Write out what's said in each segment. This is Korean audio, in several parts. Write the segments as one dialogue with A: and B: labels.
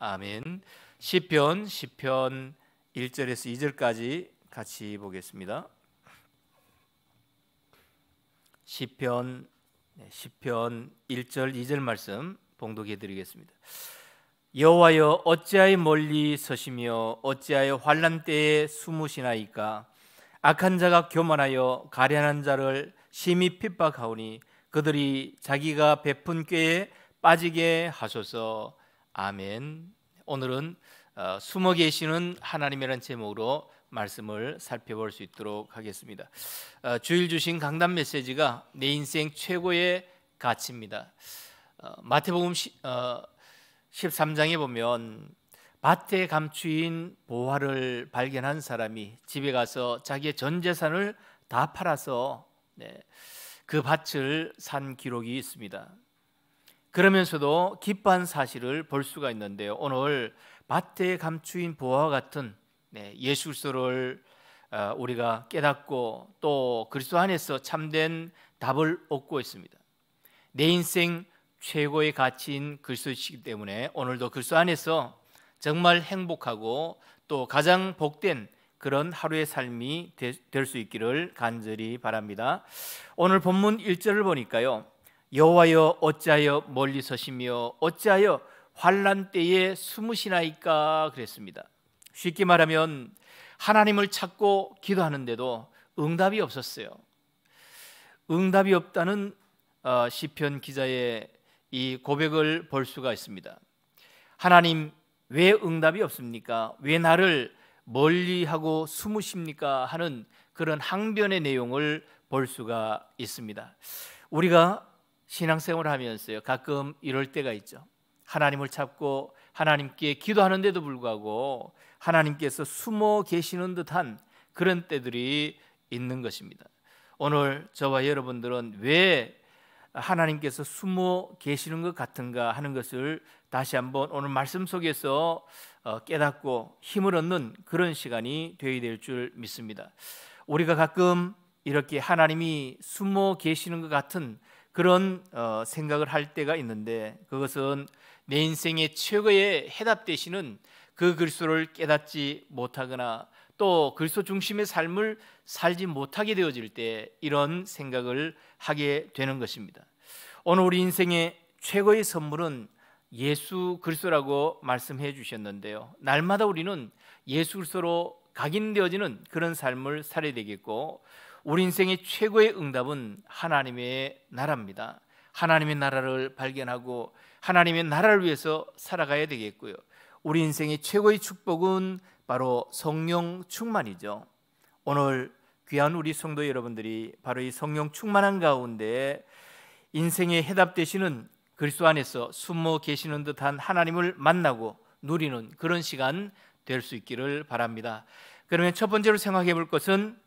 A: 아멘. 시편 시편 1절에서 2절까지 같이 보겠습니다. 시편 네, 시편 1절 2절 말씀 봉독해 드리겠습니다. 여호와여 어찌하여 멀리 서시며 어찌하여 환란 때에 숨으시나이까 악한 자가 교만하여 가련한 자를 심히 핍박하오니 그들이 자기가 베푼 꾀에 빠지게 하소서 아멘. 오늘은 어, 숨어 계시는 하나님이란 제목으로 말씀을 살펴볼 수 있도록 하겠습니다. 어, 주일 주신 강단 메시지가 내 인생 최고의 가치입니다. 어, 마태복음 13장에 보면 밭에 감추인 보화를 발견한 사람이 집에 가서 자기의 전 재산을 다 팔아서 네, 그 밭을 산 기록이 있습니다. 그러면서도 기뻐한 사실을 볼 수가 있는데요. 오늘 밭에 감추인 보화 같은 네, 예수 소를 어, 우리가 깨닫고 또 그리스도 안에서 참된 답을 얻고 있습니다. 내 인생 최고의 가치인 그리스도시기 이 때문에 오늘도 그리스도 안에서 정말 행복하고 또 가장 복된 그런 하루의 삶이 될 수 있기를 간절히 바랍니다. 오늘 본문 1절을 보니까요. 여호와여 어찌하여 멀리 서시며 어찌하여 환란 때에 숨으시나이까 그랬습니다. 쉽게 말하면 하나님을 찾고 기도하는데도 응답이 없었어요. 응답이 없다는 어, 시편 기자의 이 고백을 볼 수가 있습니다. 하나님 왜 응답이 없습니까? 왜 나를 멀리하고 숨으십니까? 하는 그런 항변의 내용을 볼 수가 있습니다. 우리가 신앙생활을 하면서요. 가끔 이럴 때가 있죠. 하나님을 찾고 하나님께 기도하는데도 불구하고 하나님께서 숨어 계시는 듯한 그런 때들이 있는 것입니다. 오늘 저와 여러분들은 왜 하나님께서 숨어 계시는 것 같은가 하는 것을 다시 한번 오늘 말씀 속에서 어, 깨닫고 힘을 얻는 그런 시간이 되어야 될 줄 믿습니다. 우리가 가끔 이렇게 하나님이 숨어 계시는 것 같은 그런 어, 생각을 할 때가 있는데 그것은 내 인생의 최고의 해답 대신은 그그리스도를 깨닫지 못하거나 또 그리스도 중심의 삶을 살지 못하게 되어질 때 이런 생각을 하게 되는 것입니다. 오늘 우리 인생의 최고의 선물은 예수 글소라고 말씀해 주셨는데요. 날마다 우리는 예수 글소로 각인되어지는 그런 삶을 살아야 되겠고 우리 인생의 최고의 응답은 하나님의 나라입니다. 하나님의 나라를 발견하고 하나님의 나라를 위해서 살아가야 되겠고요. 우리 인생의 최고의 축복은 바로 성령 충만이죠. 오늘 귀한 우리 성도 여러분들이 바로 이 성령 충만한 가운데 인생의 해답 되시는 그리스도 안에서 숨어 계시는 듯한 하나님을 만나고 누리는 그런 시간 될 수 있기를 바랍니다. 그러면 첫 번째로 생각해 볼 것은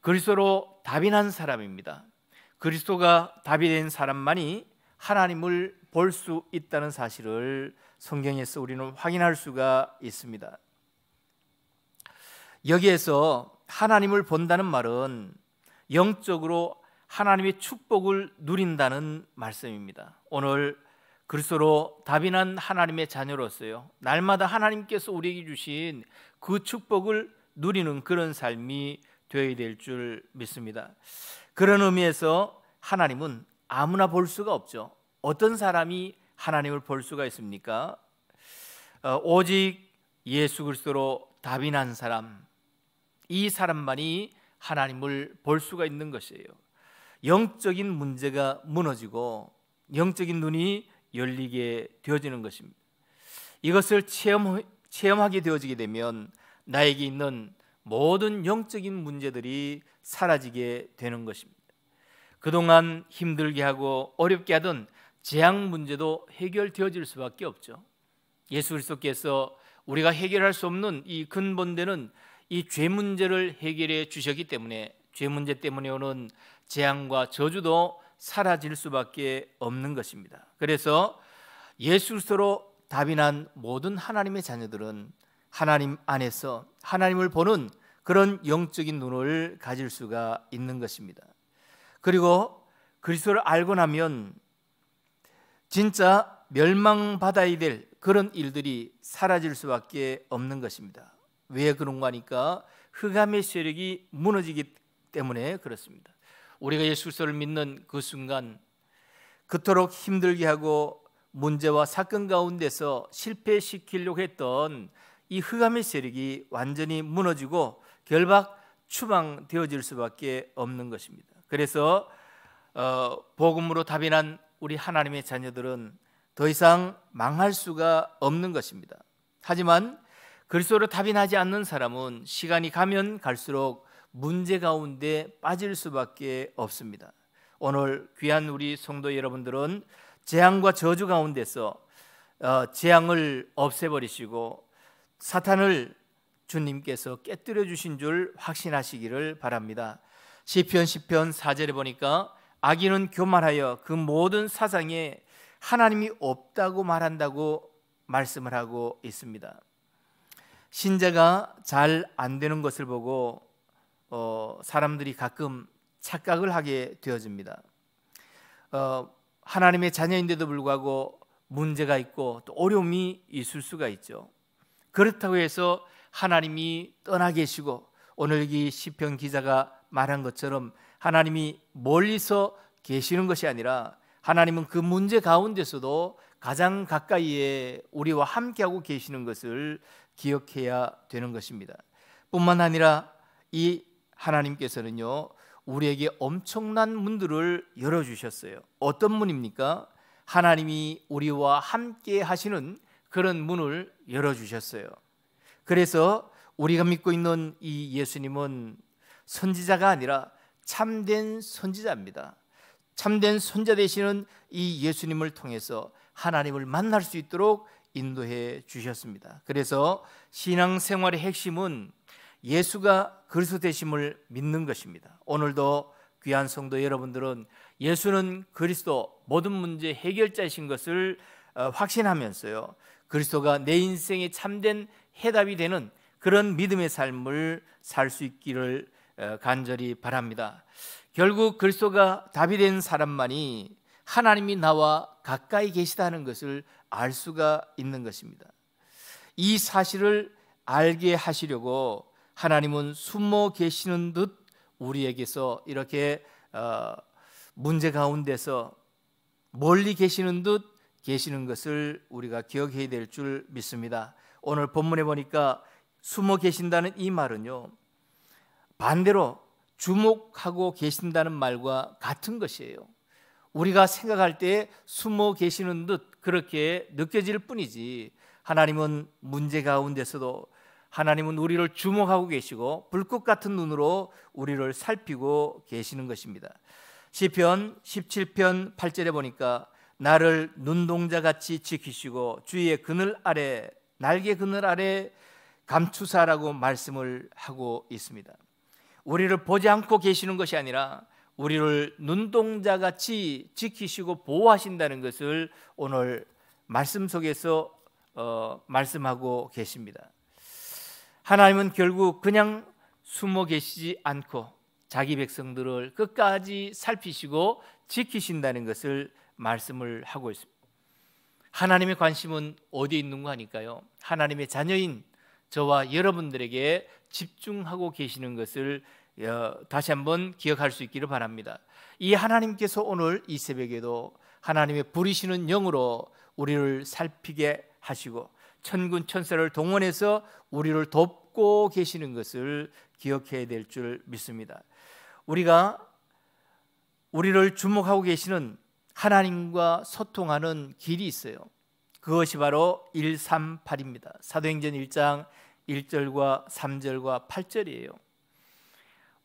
A: 그리스도로 답이 난 사람입니다. 그리스도가 답이 된 사람만이 하나님을 볼 수 있다는 사실을 성경에서 우리는 확인할 수가 있습니다. 여기에서 하나님을 본다는 말은 영적으로 하나님의 축복을 누린다는 말씀입니다. 오늘 그리스도로 답이 난 하나님의 자녀로서요. 날마다 하나님께서 우리에게 주신 그 축복을 누리는 그런 삶이 되어야 될 줄 믿습니다. 그런 의미에서 하나님은 아무나 볼 수가 없죠. 어떤 사람이 하나님을 볼 수가 있습니까? 어, 오직 예수 그리스도로 답이 난 사람 이 사람만이 하나님을 볼 수가 있는 것이에요. 영적인 문제가 무너지고 영적인 눈이 열리게 되어지는 것입니다. 이것을 체험, 체험하게 되어지게 되면 나에게 있는 모든 영적인 문제들이 사라지게 되는 것입니다. 그동안 힘들게 하고 어렵게 하던 재앙 문제도 해결되어질 수밖에 없죠. 예수 그리스도께서 우리가 해결할 수 없는 이 근본되는 이 죄 문제를 해결해 주셨기 때문에 죄 문제 때문에 오는 재앙과 저주도 사라질 수밖에 없는 것입니다. 그래서 예수 그리스도로 답이 난 모든 하나님의 자녀들은 하나님 안에서 하나님을 보는 그런 영적인 눈을 가질 수가 있는 것입니다. 그리고 그리스도를 알고 나면 진짜 멸망받아야 될 그런 일들이 사라질 수밖에 없는 것입니다. 왜 그런가 하니까 흑암의 세력이 무너지기 때문에 그렇습니다. 우리가 예수 를 믿는 그 순간 그토록 힘들게 하고 문제와 사건 가운데서 실패시키려고 했던 이 흑암의 세력이 완전히 무너지고 결박 추방되어질 수밖에 없는 것입니다. 그래서 어, 복음으로 답이 난 우리 하나님의 자녀들은 더 이상 망할 수가 없는 것입니다. 하지만 그리스도로 답이 나지 않는 사람은 시간이 가면 갈수록 문제 가운데 빠질 수밖에 없습니다. 오늘 귀한 우리 성도 여러분들은 재앙과 저주 가운데서 어, 재앙을 없애버리시고 사탄을 주님께서 깨뜨려 주신 줄 확신하시기를 바랍니다. 시편 1편 4절에 보니까 악인은 교만하여 그 모든 사상에 하나님이 없다고 말한다고 말씀을 하고 있습니다. 신자가 잘 안 되는 것을 보고 어, 사람들이 가끔 착각을 하게 되어집니다. 어, 하나님의 자녀인데도 불구하고 문제가 있고 또 어려움이 있을 수가 있죠. 그렇다고 해서 하나님이 떠나 계시고 오늘 이 시편 기자가 말한 것처럼 하나님이 멀리서 계시는 것이 아니라 하나님은 그 문제 가운데서도 가장 가까이에 우리와 함께하고 계시는 것을 기억해야 되는 것입니다. 뿐만 아니라 이 하나님께서는요, 우리에게 엄청난 문들을 열어주셨어요. 어떤 문입니까? 하나님이 우리와 함께 하시는 그런 문을 열어주셨어요. 그래서 우리가 믿고 있는 이 예수님은 선지자가 아니라 참된 선지자입니다. 참된 선자 되시는 이 예수님을 통해서 하나님을 만날 수 있도록 인도해 주셨습니다. 그래서 신앙생활의 핵심은 예수가 그리스도 되심을 믿는 것입니다. 오늘도 귀한 성도 여러분들은 예수는 그리스도 모든 문제 해결자이신 것을 어, 확신하면서요. 그리스도가 내 인생의 참된 해답이 되는 그런 믿음의 삶을 살 수 있기를 어, 간절히 바랍니다. 결국 그리스도가 답이 된 사람만이 하나님이 나와 가까이 계시다는 것을 알 수가 있는 것입니다. 이 사실을 알게 하시려고 하나님은 숨어 계시는 듯 우리에게서 이렇게 어, 문제 가운데서 멀리 계시는 듯 계시는 것을 우리가 기억해야 될 줄 믿습니다. 오늘 본문에 보니까 숨어 계신다는 이 말은요. 반대로 주목하고 계신다는 말과 같은 것이에요. 우리가 생각할 때 숨어 계시는 듯 그렇게 느껴질 뿐이지 하나님은 문제 가운데서도 하나님은 우리를 주목하고 계시고 불꽃 같은 눈으로 우리를 살피고 계시는 것입니다. 시편 17편 8절에 보니까 나를 눈동자같이 지키시고 주의 그늘 아래 날개 그늘 아래 감추사라고 말씀을 하고 있습니다. 우리를 보지 않고 계시는 것이 아니라 우리를 눈동자같이 지키시고 보호하신다는 것을 오늘 말씀 속에서 어, 말씀하고 계십니다. 하나님은 결국 그냥 숨어 계시지 않고 자기 백성들을 끝까지 살피시고 지키신다는 것을 말씀을 하고 있습니다. 하나님의 관심은 어디 있는가 하니까요. 하나님의 자녀인 저와 여러분들에게 집중하고 계시는 것을 어, 다시 한번 기억할 수 있기를 바랍니다. 이 하나님께서 오늘 이 새벽에도 하나님의 부리시는 영으로 우리를 살피게 하시고 천군 천사를 동원해서 우리를 돕고 계시는 것을 기억해야 될 줄 믿습니다. 우리가 우리를 주목하고 계시는 하나님과 소통하는 길이 있어요. 그것이 바로 138입니다. 사도행전 1장 1절과 3절과 8절이에요.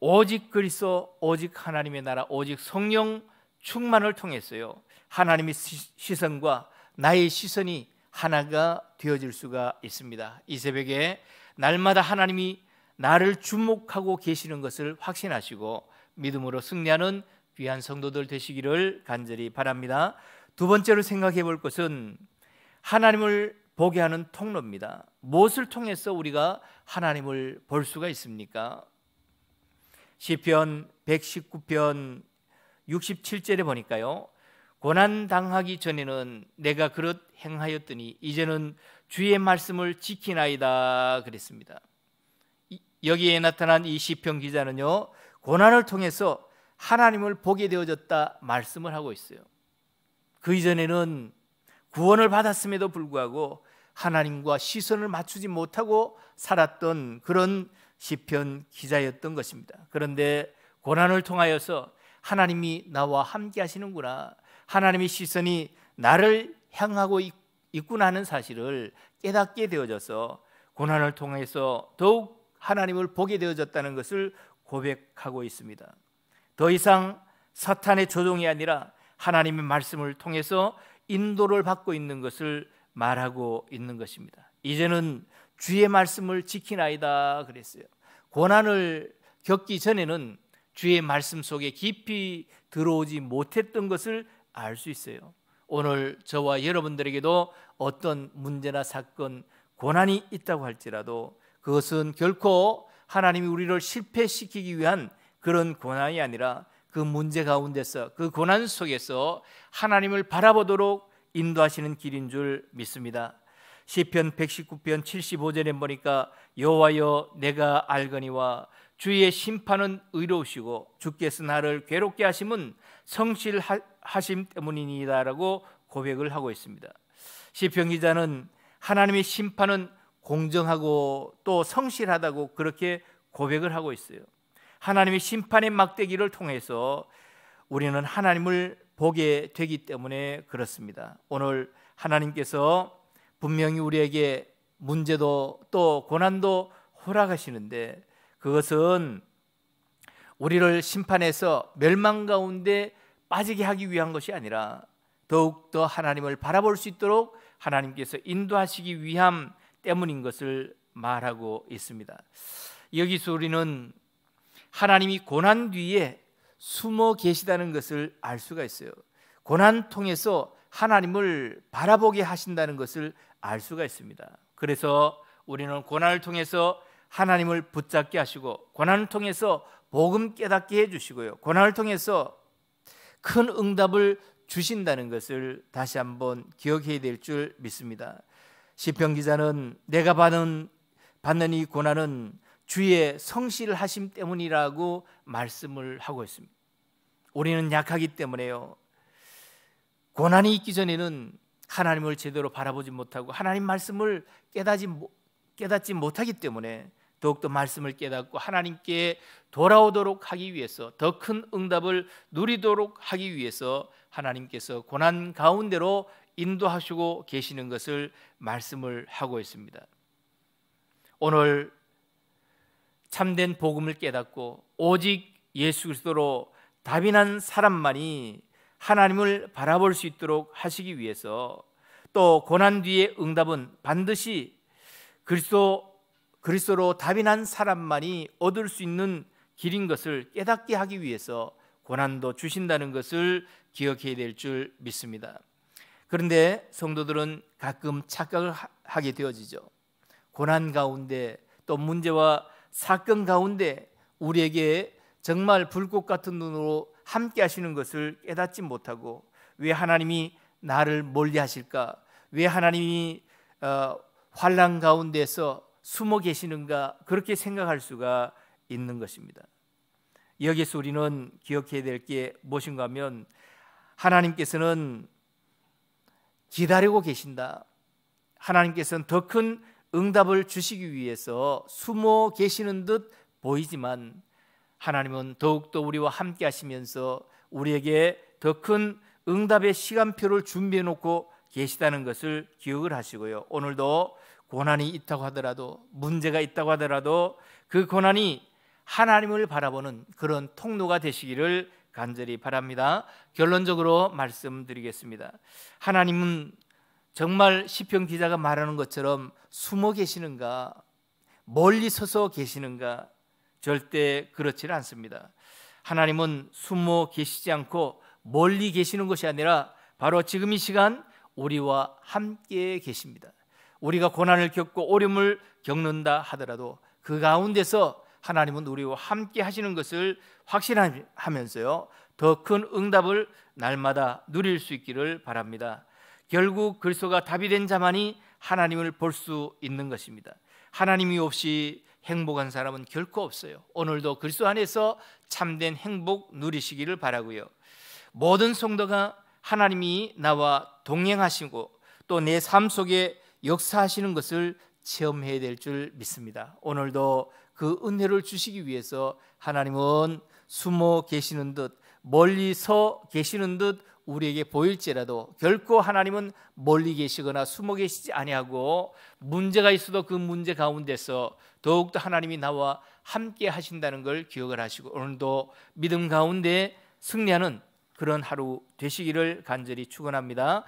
A: 오직 그리스도, 오직 하나님의 나라, 오직 성령 충만을 통해서요. 하나님의 시선과 나의 시선이 하나가 되어질 수가 있습니다. 이 새벽에 날마다 하나님이 나를 주목하고 계시는 것을 확신하시고 믿음으로 승리하는 귀한 성도들 되시기를 간절히 바랍니다. 두 번째로 생각해 볼 것은 하나님을 보게 하는 통로입니다. 무엇을 통해서 우리가 하나님을 볼 수가 있습니까? 시편 119편 67절에 보니까요. 고난 당하기 전에는 내가 그릇 행하였더니 이제는 주의 말씀을 지키나이다 그랬습니다. 여기에 나타난 이 시편 기자는요. 고난을 통해서 하나님을 보게 되어졌다 말씀을 하고 있어요. 그 이전에는 구원을 받았음에도 불구하고 하나님과 시선을 맞추지 못하고 살았던 그런 시편 기자였던 것입니다. 그런데 고난을 통하여서 하나님이 나와 함께 하시는구나. 하나님의 시선이 나를 향하고 있구나 하는 사실을 깨닫게 되어져서 고난을 통해서 더욱 하나님을 보게 되어졌다는 것을 고백하고 있습니다. 더 이상 사탄의 조종이 아니라 하나님의 말씀을 통해서 인도를 받고 있는 것을 말하고 있는 것입니다. 이제는 주의 말씀을 지키나이다 그랬어요. 고난을 겪기 전에는 주의 말씀 속에 깊이 들어오지 못했던 것을 알 수 있어요. 오늘 저와 여러분들에게도 어떤 문제나 사건, 고난이 있다고 할지라도 그것은 결코 하나님이 우리를 실패시키기 위한 그런 고난이 아니라 그 문제 가운데서 그 고난 속에서 하나님을 바라보도록 인도하시는 길인 줄 믿습니다. 시편 119편 75절에 보니까 여호와여 내가 알거니와 주의 심판은 의로우시고 주께서 나를 괴롭게 하심은 성실하심 때문이니라라고 고백을 하고 있습니다. 시편 기자는 하나님의 심판은 공정하고 또 성실하다고 그렇게 고백을 하고 있어요. 하나님의 심판의 막대기를 통해서 우리는 하나님을 보게 되기 때문에 그렇습니다. 오늘 하나님께서 분명히 우리에게 문제도 또 고난도 허락하시는데 그것은 우리를 심판해서 멸망 가운데 빠지게 하기 위한 것이 아니라 더욱더 하나님을 바라볼 수 있도록 하나님께서 인도하시기 위함 때문인 것을 말하고 있습니다. 여기서 우리는 하나님이 고난 뒤에 숨어 계시다는 것을 알 수가 있어요. 고난 통해서 하나님을 바라보게 하신다는 것을 알 수가 있습니다. 그래서 우리는 고난을 통해서 하나님을 붙잡게 하시고 고난을 통해서 복음 깨닫게 해 주시고요. 고난을 통해서 큰 응답을 주신다는 것을 다시 한번 기억해야 될 줄 믿습니다. 시편 기자는 내가 받은 받는 이 고난은 주의 성실을 하심 때문이라고 말씀을 하고 있습니다. 우리는 약하기 때문에요. 고난이 있기 전에는 하나님을 제대로 바라보지 못하고 하나님 말씀을 깨닫지, 깨닫지 못하기 때문에 더욱더 말씀을 깨닫고 하나님께 돌아오도록 하기 위해서 더 큰 응답을 누리도록 하기 위해서 하나님께서 고난 가운데로 인도하시고 계시는 것을 말씀을 하고 있습니다. 오늘 참된 복음을 깨닫고 오직 예수 그리스도로 답이 난 사람만이 하나님을 바라볼 수 있도록 하시기 위해서 또 고난 뒤에 응답은 반드시 그리스도 그리스도로 답이 난 사람만이 얻을 수 있는 길인 것을 깨닫게 하기 위해서 고난도 주신다는 것을 기억해야 될 줄 믿습니다. 그런데 성도들은 가끔 착각을 하게 되어지죠. 고난 가운데 또 문제와 사건 가운데 우리에게 정말 불꽃 같은 눈으로 함께 하시는 것을 깨닫지 못하고 왜 하나님이 나를 멀리 하실까? 왜 하나님이 어, 환란 가운데서 숨어 계시는가? 그렇게 생각할 수가 있는 것입니다. 여기서 우리는 기억해야 될 게 무엇인가 하면 하나님께서는 기다리고 계신다. 하나님께서는 더큰 응답을 주시기 위해서 숨어 계시는 듯 보이지만 하나님은 더욱더 우리와 함께 하시면서 우리에게 더 큰 응답의 시간표를 준비해 놓고 계시다는 것을 기억을 하시고요. 오늘도 고난이 있다고 하더라도 문제가 있다고 하더라도 그 고난이 하나님을 바라보는 그런 통로가 되시기를 간절히 바랍니다. 결론적으로 말씀드리겠습니다. 하나님은 정말 시편 기자가 말하는 것처럼 숨어 계시는가 멀리 서서 계시는가 절대 그렇지는 않습니다. 하나님은 숨어 계시지 않고 멀리 계시는 것이 아니라 바로 지금 이 시간 우리와 함께 계십니다. 우리가 고난을 겪고 어려움을 겪는다 하더라도 그 가운데서 하나님은 우리와 함께 하시는 것을 확신하면서요 더 큰 응답을 날마다 누릴 수 있기를 바랍니다. 결국 그리스도가 답이 된 자만이 하나님을 볼 수 있는 것입니다. 하나님이 없이 행복한 사람은 결코 없어요. 오늘도 그리스도 안에서 참된 행복 누리시기를 바라고요. 모든 성도가 하나님이 나와 동행하시고 또 내 삶 속에 역사하시는 것을 체험해야 될 줄 믿습니다. 오늘도 그 은혜를 주시기 위해서 하나님은 숨어 계시는 듯 멀리서 계시는 듯 우리에게 보일지라도 결코 하나님은 멀리 계시거나 숨어 계시지 아니하고 문제가 있어도 그 문제 가운데서 더욱더 하나님이 나와 함께 하신다는 걸 기억을 하시고 오늘도 믿음 가운데 승리하는 그런 하루 되시기를 간절히 축원합니다.